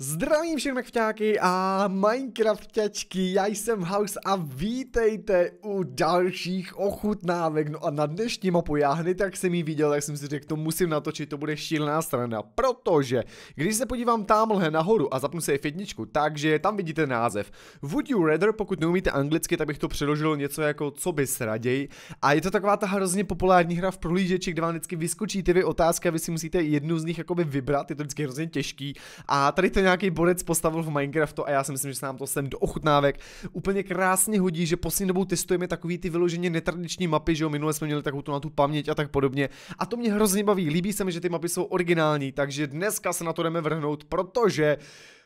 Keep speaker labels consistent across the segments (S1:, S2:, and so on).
S1: Zdravím všechny kvťáky a Minecraftačky, já jsem House a vítejte u dalších ochutnávek. No a na dnešní mapu já hned jak jsem ji viděl, tak jsem si řekl, to musím natočit, to bude šílená strana, protože když se podívám tamhle nahoru a zapnu si i fitničku, takže tam vidíte název. Would you rather, pokud neumíte anglicky, tak bych to přeložil něco jako co bys raději. A je to taková ta hrozně populární hra v prohlížeči, kde vám vždycky vyskočí ty vy otázky a vy si musíte jednu z nich jakoby vybrat, je to vždycky hrozně těžký. A tady ten nějaký bodec postavil v Minecraftu a já si myslím, že se nám to sem do ochutnávek úplně krásně hodí, že poslední dobou testujeme takový ty vyloženě netradiční mapy, že jo, minule jsme měli takovou tu na tu paměť a tak podobně. A to mě hrozně baví, líbí se mi, že ty mapy jsou originální, takže dneska se na to jdeme vrhnout, protože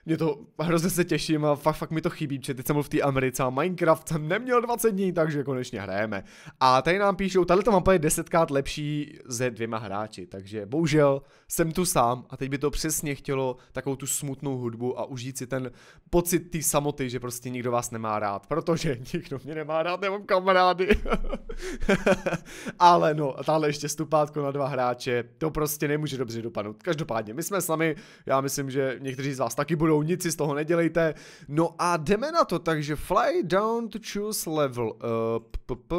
S1: mě to hrozně se těším a fakt, fakt mi to chybí, protože teď jsem byl v té Americe a Minecraft jsem neměl 20 dní, takže konečně hrajeme. A tady nám píšou, tady ta mapa je desetkrát lepší ze dvěma hráči, takže bohužel jsem tu sám a teď by to přesně chtělo takovou tu smutnou hudbu a užít si ten pocit té samoty, že prostě nikdo vás nemá rád, protože nikdo mě nemá rád, nemám kamarády. Ale no, tahle ještě stupátko na dva hráče, to prostě nemůže dobře dopadnout. Každopádně, my jsme sami, já myslím, že někteří z vás taky budou nebudou, nic si z toho nedělejte. No a jdeme na to, takže fly down to choose level. Uh, p, p,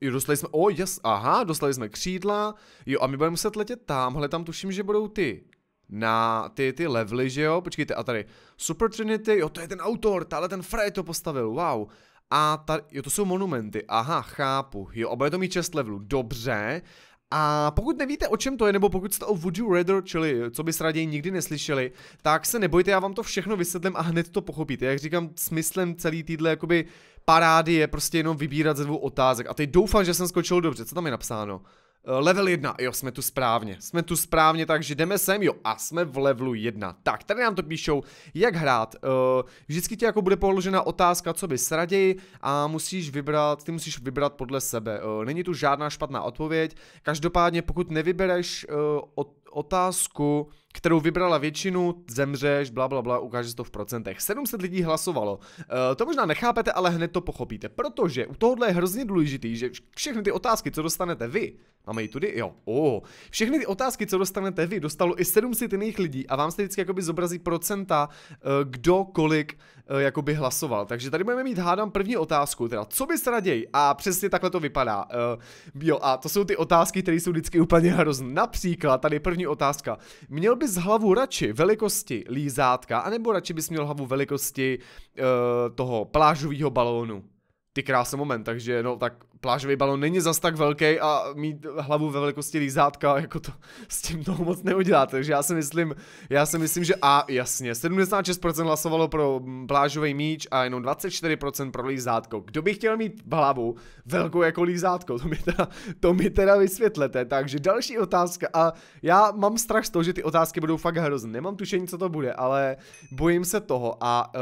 S1: jo, dostali jsme, oh yes, aha, dostali jsme křídla, jo a my budeme muset letět tamhle, tam tuším, že budou ty na ty, ty levely, že jo, počkejte, a tady Super Trinity, jo, to je ten autor, tahle ten Fred to postavil, wow. A tady, jo, to jsou monumenty, aha, chápu, jo, a bude to mít 6 levelů, dobře. A pokud nevíte, o čem to je, nebo pokud jste o Would You Rather, čili co bys raději nikdy neslyšeli, tak se nebojte, já vám to všechno vysvětlím a hned to pochopíte. Jak říkám, smyslem celý týdle jakoby parády je prostě jenom vybírat ze dvou otázek. A teď doufám, že jsem skočil dobře. Co tam je napsáno? Eh, level 1, jo, jsme tu správně, jsme tu správně, takže jdeme sem, jo, a jsme v levelu 1. Tak, tady nám to píšou, jak hrát. Uh, vždycky ti jako bude položena otázka, co bys raději, a musíš vybrat, ty musíš vybrat podle sebe. Uh, není tu žádná špatná odpověď, každopádně pokud nevybereš uh, od otázku, kterou vybrala většinu, zemřeš, bla, bla, bla, ukáže se to v procentech. 700 lidí hlasovalo. E, to možná nechápete, ale hned to pochopíte, protože u tohohle je hrozně důležitý, že všechny ty otázky, co dostanete vy, máme ji tudy, jo, oh, všechny ty otázky, co dostanete vy, dostalo i 700 jiných lidí a vám se vždycky jakoby zobrazí procenta, eh, kdo kolik eh, jakoby hlasoval. Takže tady budeme mít hádám první otázku, teda co bys raději? A přesně takhle to vypadá. E, jo, a to jsou ty otázky, které jsou vždycky úplně hrozné. Například tady první první otázka. Měl bys hlavu radši velikosti lízátka, anebo radši bys měl hlavu velikosti uh, toho plážového balónu? Ty krásný moment, takže no tak plážový balon není zas tak velký a mít hlavu ve velikosti lízátka, jako to s tím toho moc neuděláte. Takže já si myslím, já si myslím, že a jasně, 76% hlasovalo pro mm, plážový míč a jenom 24% pro lízátko. Kdo by chtěl mít hlavu velkou jako lízátko, to mi teda, to mi teda vysvětlete. Takže další otázka a já mám strach z toho, že ty otázky budou fakt hrozné. Nemám tušení, co to bude, ale bojím se toho a uh,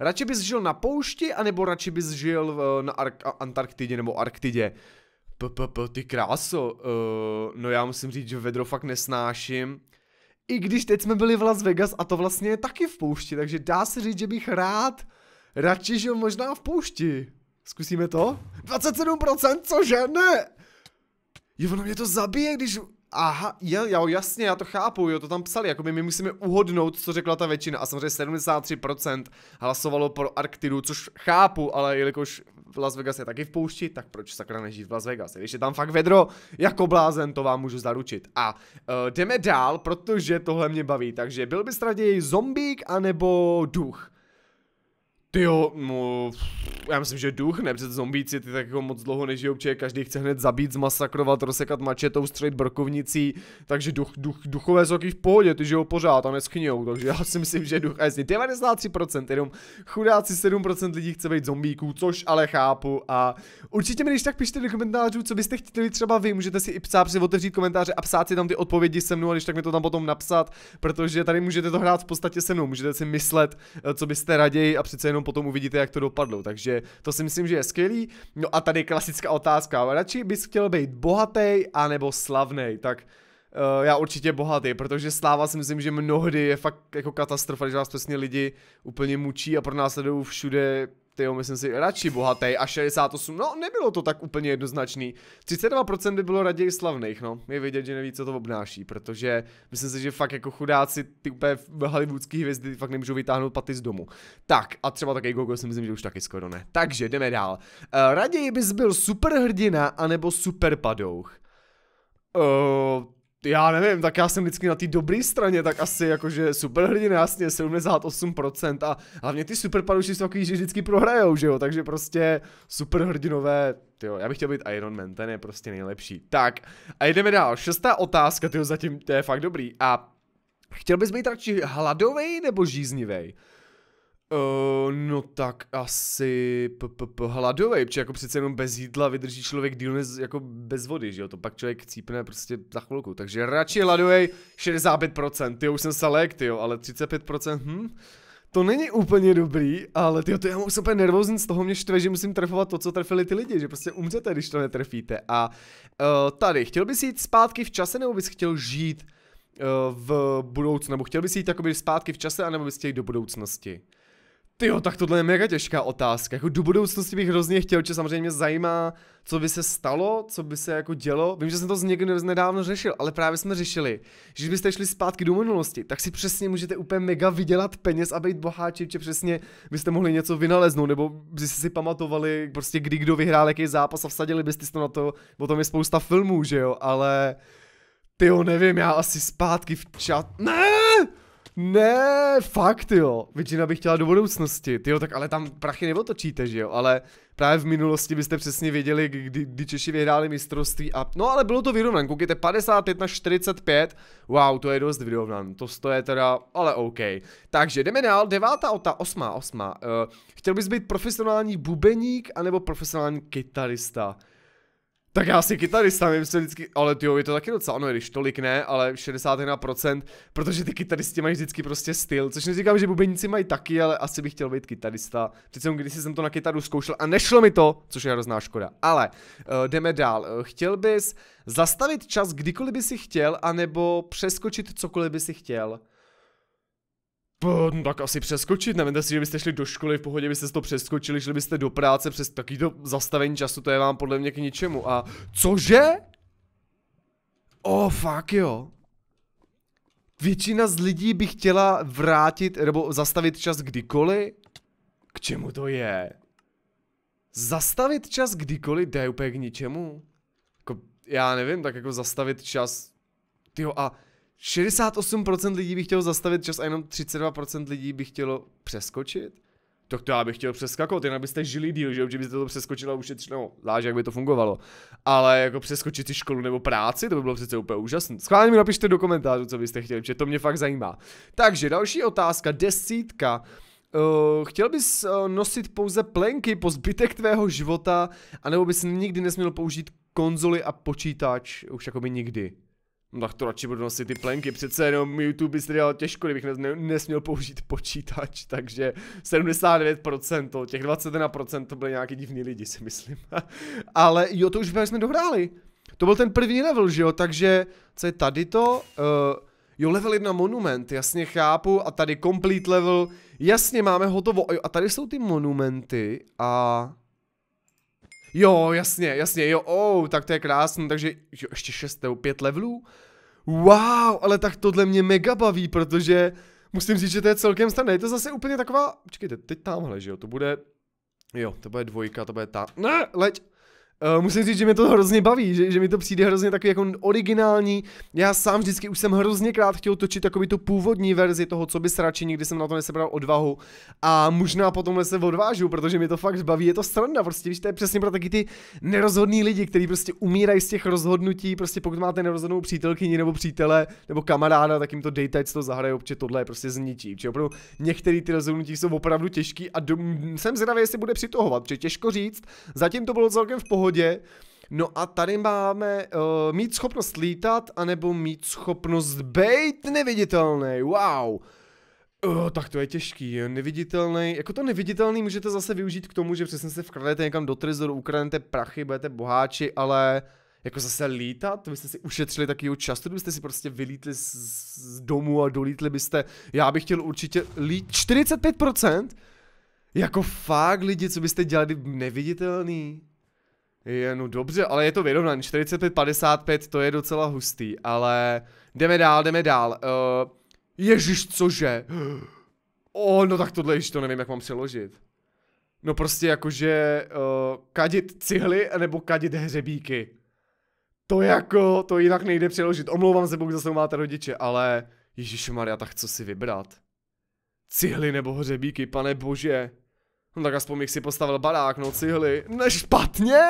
S1: radši bys žil na poušti, anebo radši bys žil uh, na Ar- Antarktidě nebo Arktidě. p, ty kráso, uh, no já musím říct, že vedro fakt nesnáším. I když teď jsme byli v Las Vegas a to vlastně je taky v poušti, takže dá se říct, že bych rád radši žil možná v poušti. Zkusíme to? 27%, cože? Ne! Jo, ono mě to zabije, když... Aha, jo, jo, jasně, já to chápu, jo, to tam psali, jako my musíme uhodnout, co řekla ta většina a samozřejmě 73% hlasovalo pro Arktidu, což chápu, ale jelikož v Las Vegas je taky v poušti, tak proč sakra nežít v Las Vegas? Když je tam fakt vedro, jako blázen, to vám můžu zaručit. A uh, jdeme dál, protože tohle mě baví, takže byl bys raději zombík anebo duch? Ty jo, no, já myslím, že duch, ne, před zombíci ty tak jako moc dlouho nežijou, protože každý chce hned zabít, zmasakrovat, rozsekat mačetou, střelit brkovnicí, takže duch, duch, duchové jsou v pohodě, ty žijou pořád a neschňou, takže já si myslím, že duch, a jestli 93%, jenom chudáci 7% lidí chce být zombíků, což ale chápu a určitě mi když tak pište do komentářů, co byste chtěli třeba vy, můžete si i psát, si otevřít komentáře a psát si tam ty odpovědi se mnou, a když tak mi to tam potom napsat, protože tady můžete to hrát v podstatě se mnou, můžete si myslet, eh, co byste raději a přece jenom jenom potom uvidíte, jak to dopadlo. Takže to si myslím, že je skvělý. No a tady klasická otázka. Radši bys chtěl být bohatý anebo slavný? Tak Uh, já určitě bohatý, protože sláva si myslím, že mnohdy je fakt jako katastrofa, že vás přesně lidi úplně mučí a pro pronásledují všude jo, myslím si, radši bohatý a 68, no nebylo to tak úplně jednoznačný. 32% by bylo raději slavných, no, je vidět, že neví, co to obnáší, protože myslím si, že fakt jako chudáci, ty úplně hollywoodský hvězdy fakt nemůžou vytáhnout paty z domu. Tak, a třeba taky Gogo si myslím, že už taky skoro ne. Takže jdeme dál. Uh, raději bys byl superhrdina anebo superpadouch. Uh, já nevím, tak já jsem vždycky na té dobré straně, tak asi jakože superhrdina, jasně, 78% a hlavně ty superpaduši jsou takový, že vždycky prohrajou, že jo, takže prostě superhrdinové, jo, já bych chtěl být Iron Man, ten je prostě nejlepší. Tak a jdeme dál, šestá otázka, tyjo, zatím to je fakt dobrý a chtěl bys být radši hladovej nebo žíznivej? Uh, no tak asi p, p, p, hladový, protože jako přece jenom bez jídla vydrží člověk díl než jako bez vody, že jo, to pak člověk cípne prostě za chvilku, takže radši hladový 65%, ty už jsem se lék, jo, ale 35%, hm, to není úplně dobrý, ale ty to já jsem úplně nervózní z toho, mě štve, že musím trefovat to, co trefili ty lidi, že prostě umřete, když to netrefíte. A uh, tady, chtěl bys jít zpátky v čase, nebo bys chtěl žít uh, v budoucnu, nebo chtěl bys jít takoby zpátky v čase, anebo bys chtěl jít do budoucnosti? Ty jo, tak tohle je mega těžká otázka. Jako do budoucnosti bych hrozně chtěl, že samozřejmě mě zajímá, co by se stalo, co by se jako dělo. Vím, že jsem to z někdy nedávno řešil, ale právě jsme řešili, že když byste šli zpátky do minulosti, tak si přesně můžete úplně mega vydělat peněz a být boháči, že přesně byste mohli něco vynaleznout, nebo byste si pamatovali prostě kdy kdo vyhrál jaký zápas a vsadili byste to na to, o tom je spousta filmů, že jo, ale... Ty jo, nevím, já asi zpátky v čat. Ne! Ne, fakt jo. Většina bych chtěla do budoucnosti. Ty jo, tak ale tam prachy neotočíte, že jo? Ale právě v minulosti byste přesně věděli, kdy, kdy Češi vyhráli mistrovství. A... No ale bylo to vyrovnané. Koukejte, 55 na 45. Wow, to je dost vyrovnan. To, to je teda, ale OK. Takže jdeme dál. Devátá ota, osmá, osmá. Uh, chtěl bys být profesionální bubeník anebo profesionální kytarista? Tak já si kytarista, vím se vždycky, ale ty je to taky docela, ano, když tolik ne, ale 61%, protože ty kytaristi mají vždycky prostě styl, což neříkám, že bubeníci mají taky, ale asi bych chtěl být kytarista. Přece když jsem to na kytaru zkoušel a nešlo mi to, což je hrozná škoda. Ale uh, jdeme dál. Eh, chtěl bys zastavit čas kdykoliv by si chtěl, anebo přeskočit cokoliv by si chtěl? P, no tak asi přeskočit, nevím, si, že byste šli do školy, v pohodě byste to přeskočili, šli byste do práce přes takýto zastavení času, to je vám podle mě k ničemu. A cože? oh, fuck jo. Většina z lidí by chtěla vrátit nebo zastavit čas kdykoliv? K čemu to je? Zastavit čas kdykoliv jde úplně k ničemu? Jako, já nevím, tak jako zastavit čas... Tyjo, a 68% lidí by chtělo zastavit čas a jenom 32% lidí by chtělo přeskočit? Tak to já bych chtěl přeskakovat, jinak byste žili díl, že, že byste to přeskočilo a ušetřili, no, záleží, jak by to fungovalo. Ale jako přeskočit si školu nebo práci, to by bylo přece úplně úžasné. Schválně mi napište do komentářů, co byste chtěli, protože to mě fakt zajímá. Takže další otázka, desítka. Uh, chtěl bys uh, nosit pouze plenky po zbytek tvého života, anebo bys nikdy nesměl použít konzoli a počítač, už jako by nikdy? No tak to radši budu nosit ty plenky, přece jenom YouTube by se dělal těžko, kdybych ne, nesměl použít počítač, takže 79%, těch 21% to byly nějaký divní lidi si myslím. Ale jo, to už jsme dohráli. To byl ten první level, že jo, takže co je tady to? Uh, jo, level 1 monument, jasně chápu, a tady complete level, jasně máme hotovo, jo, a tady jsou ty monumenty a... Jo, jasně, jasně, jo, oh, tak to je krásný, takže jo, ještě 6 nebo 5 levelů? Wow, ale tak tohle mě mega baví, protože musím říct, že to je celkem stane. Je to zase úplně taková, počkejte, teď tamhle, že jo, to bude, jo, to bude dvojka, to bude ta, ne, leď, Uh, musím říct, že mě to hrozně baví, že, že mi to přijde hrozně takový jako originální. Já sám vždycky už jsem hrozně krát chtěl točit takový tu původní verzi toho, co by srači, nikdy jsem na to nesebral odvahu. A možná potom se odvážu, protože mi to fakt baví. Je to strana, prostě, víš, to je přesně pro taky ty nerozhodný lidi, kteří prostě umírají z těch rozhodnutí. Prostě pokud máte nerozhodnou přítelkyni nebo přítele nebo kamaráda, tak jim to dejte, ať to zahraje protože tohle je prostě zničí. Protože opravdu některé ty rozhodnutí jsou opravdu těžké a do, jsem zvědavý, jestli bude přitohovat, protože těžko říct. Zatím to bylo celkem v pohodě pohodě. No a tady máme uh, mít schopnost lítat, anebo mít schopnost být neviditelný. Wow. Uh, tak to je těžký, neviditelný. Jako to neviditelný můžete zase využít k tomu, že přesně se vkradete někam do trezoru, ukradnete prachy, budete boháči, ale jako zase lítat, to byste si ušetřili takovýho času, byste si prostě vylítli z, z domu a dolítli byste, já bych chtěl určitě lít 45%, jako fakt lidi, co byste dělali neviditelný, je, no dobře, ale je to vyrovnaný. 45-55, to je docela hustý, ale jdeme dál, jdeme dál. Uh, eh, ježiš, cože? O, oh, no tak tohle ještě to nevím, jak mám přeložit. No prostě jakože uh, kadit cihly nebo kadit hřebíky. To jako, to jinak nejde přeložit. Omlouvám se, pokud zase máte rodiče, ale Ježíš Maria, tak co si vybrat? Cihly nebo hřebíky, pane bože. No tak aspoň bych si postavil barák, no cihly. Nešpatně?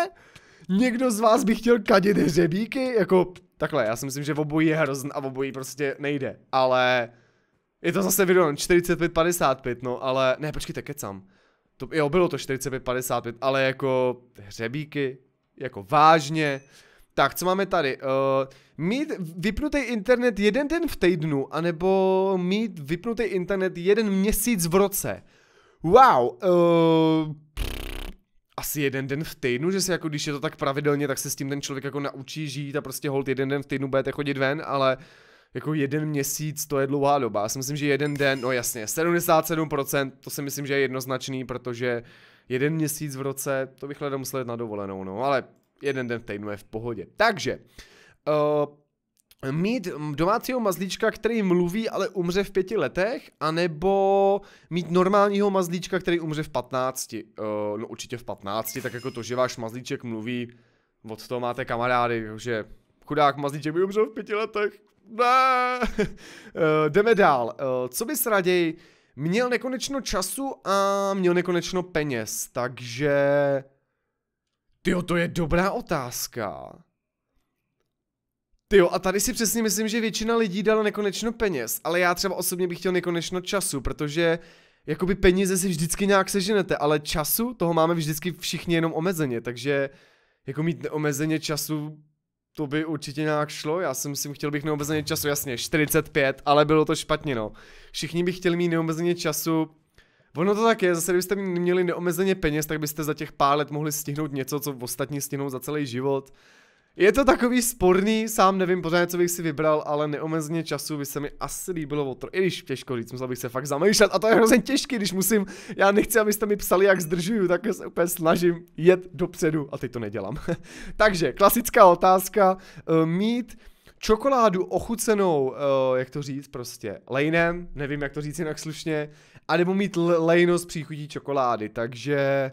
S1: Někdo z vás by chtěl kadit hřebíky? Jako, takhle, já si myslím, že v obojí je hrozn a v obojí prostě nejde. Ale... Je to zase video 45-55, no, no ale... Ne, počkejte, kecam. To, jo, bylo to 45-55, ale jako... Hřebíky? Jako vážně? Tak, co máme tady? Uh, mít vypnutý internet jeden den v týdnu, anebo mít vypnutý internet jeden měsíc v roce. Wow, uh, asi jeden den v týdnu, že se jako když je to tak pravidelně, tak se s tím ten člověk jako naučí žít a prostě hold jeden den v týdnu budete chodit ven, ale jako jeden měsíc, to je dlouhá doba. Já si myslím, že jeden den, no jasně, 77%, to si myslím, že je jednoznačný, protože jeden měsíc v roce, to bych hledal musel jít na dovolenou, no, ale jeden den v týdnu je v pohodě. Takže, uh, mít domácího mazlíčka, který mluví, ale umře v pěti letech, anebo mít normálního mazlíčka, který umře v patnácti. Uh, no určitě v patnácti, tak jako to, že váš mazlíček mluví, od toho máte kamarády, že chudák mazlíček by umřel v pěti letech. Ne. uh, jdeme dál. Uh, co bys raději měl nekonečno času a měl nekonečno peněz, takže... Tyjo, to je dobrá otázka. Ty jo, a tady si přesně myslím, že většina lidí dala nekonečno peněz, ale já třeba osobně bych chtěl nekonečno času, protože jakoby peníze si vždycky nějak seženete, ale času toho máme vždycky všichni jenom omezeně, takže jako mít neomezeně času to by určitě nějak šlo, já si chtěl bych neomezeně času, jasně, 45, ale bylo to špatně, no. Všichni by chtěli mít neomezeně času, Ono to tak je, zase kdybyste měli neomezeně peněz, tak byste za těch pár let mohli stihnout něco, co ostatní stihnou za celý život. Je to takový sporný, sám nevím pořád, co bych si vybral, ale neomezeně času by se mi asi líbilo to, i když těžko říct, musel bych se fakt zamýšlet a to je hrozně těžké, když musím, já nechci, abyste mi psali, jak zdržuju, tak se úplně snažím jet dopředu a teď to nedělám. Takže, klasická otázka, eh, mít čokoládu ochucenou, eh, jak to říct, prostě lejnem, nevím, jak to říct jinak slušně, anebo mít lejno z příchutí čokolády, takže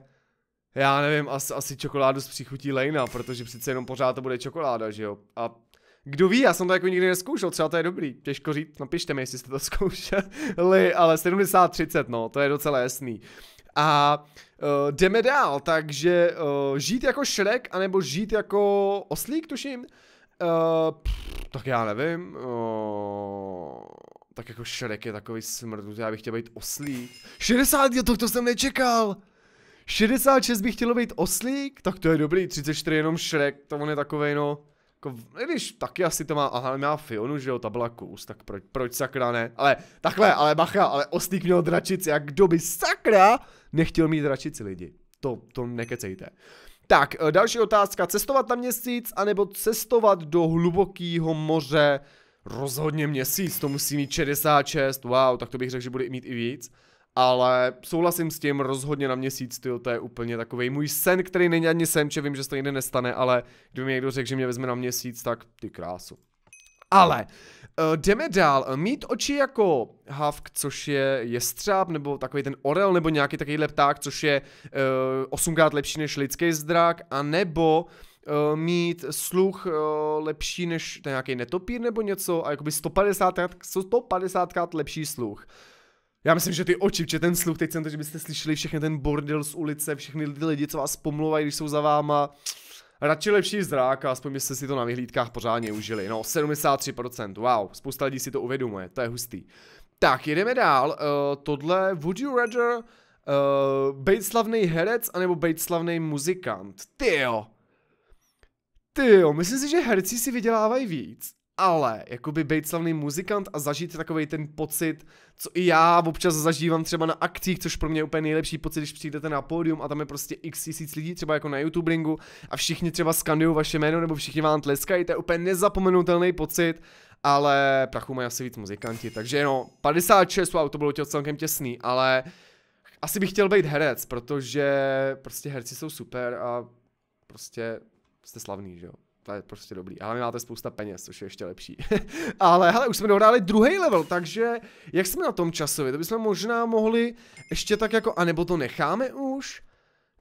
S1: já nevím, asi, asi čokoládu s příchutí lejna, protože přece jenom pořád to bude čokoláda, že jo? A kdo ví, já jsem to jako nikdy neskoušel, třeba to je dobrý, těžko říct, napište no mi, jestli jste to zkoušeli, ale 70-30, no, to je docela jasný. A uh, jdeme dál, takže uh, žít jako šrek, anebo žít jako oslík, tuším? Uh, pff, tak já nevím, uh, tak jako šrek je takový smrt, já bych chtěl být oslík. 60, to, to jsem nečekal! 66 bych chtělo být oslík, tak to je dobrý, 34 jenom šrek, to on je takovej no. Jako, když taky asi to má, aha, má Fionu, že jo, ta byla kus, tak proč, proč sakra ne? Ale takhle, ale bacha, ale oslík měl dračici, jak kdo by sakra nechtěl mít dračici lidi. To, to nekecejte. Tak, eh, další otázka, cestovat na měsíc, anebo cestovat do hlubokého moře, rozhodně měsíc, to musí mít 66, wow, tak to bych řekl, že bude mít i víc ale souhlasím s tím, rozhodně na měsíc, ty to je úplně takový můj sen, který není ani sen, že vím, že se to jinde nestane, ale kdyby mi někdo řekl, že mě vezme na měsíc, tak ty krásu. Ale uh, jdeme dál. Mít oči jako havk, což je jestřáb, nebo takový ten orel, nebo nějaký takovýhle pták, což je eh, osmkrát lepší než lidský zdrak, a nebo uh, mít sluch uh, lepší než nějaký netopír nebo něco, a jakoby 150 150 krát lepší sluch. Uh, já myslím, že ty oči, že ten sluch, teď jsem to, že byste slyšeli všechny ten bordel z ulice, všechny ty lidi, co vás pomluvají, když jsou za váma. Radši lepší zrák a aspoň byste si to na vyhlídkách pořádně užili. No, 73%, wow, spousta lidí si to uvědomuje, to je hustý. Tak, jedeme dál, uh, tohle, would you rather uh, být slavný herec, anebo být slavný muzikant? Ty jo. Ty jo, myslím si, že herci si vydělávají víc ale jakoby být slavný muzikant a zažít takový ten pocit, co i já občas zažívám třeba na akcích, což pro mě je úplně nejlepší pocit, když přijdete na pódium a tam je prostě x tisíc lidí, třeba jako na YouTube ringu a všichni třeba skandují vaše jméno nebo všichni vám tleskají, to je úplně nezapomenutelný pocit, ale prachu mají asi víc muzikanti, takže no, 56, wow, to bylo tě celkem těsný, ale asi bych chtěl být herec, protože prostě herci jsou super a prostě jste slavný, že jo. To je prostě dobrý. Ale máte spousta peněz, což je ještě lepší. Ale hele, už jsme dohráli druhý level, takže jak jsme na tom časově? To bychom možná mohli ještě tak jako, anebo to necháme už?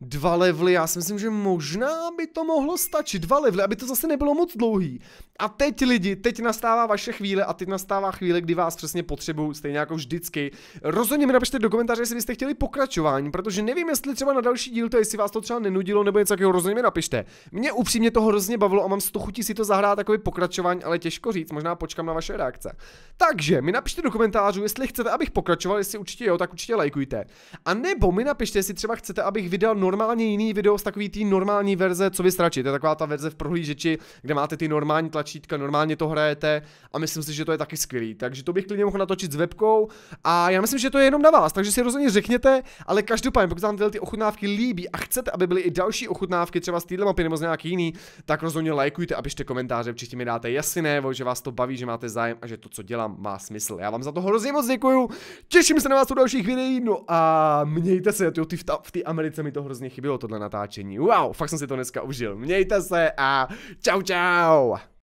S1: Dva levely, já si myslím, že možná by to mohlo stačit, dva levely, aby to zase nebylo moc dlouhý. A teď lidi, teď nastává vaše chvíle a teď nastává chvíle, kdy vás přesně potřebuju, stejně jako vždycky. Rozhodně mi napište do komentáře, jestli byste chtěli pokračování, protože nevím, jestli třeba na další díl to, jestli vás to třeba nenudilo nebo něco takového, rozhodně mi napište. Mě upřímně to hrozně bavilo a mám z toho chutí si to zahrát takový pokračování, ale těžko říct, možná počkám na vaše reakce. Takže mi napište do komentářů, jestli chcete, abych pokračoval, jestli určitě jo, tak určitě lajkujte. A nebo mi napište, jestli třeba chcete, abych vydal normálně jiný video z takový té normální verze, co vystračit. To je taková ta verze v prohlížeči, kde máte ty normální tlačítka, normálně to hrajete a myslím si, že to je taky skvělý. Takže to bych klidně mohl natočit s webkou a já myslím, že to je jenom na vás, takže si rozhodně řekněte, ale každopádně, pokud vám tyhle ty ochutnávky líbí a chcete, aby byly i další ochutnávky třeba z téhle mapy nebo z nějaký jiný, tak rozhodně lajkujte a pište komentáře, určitě mi dáte jasně nebo že vás to baví, že máte zájem a že to, co dělám, má smysl. Já vám za to hrozně moc děkuju, těším se na vás u dalších videí, no a mějte se, ty v té Americe mi to hrozně hrozně chybilo tohle natáčení. Wow, fakt jsem si to dneska užil. Mějte se a čau čau!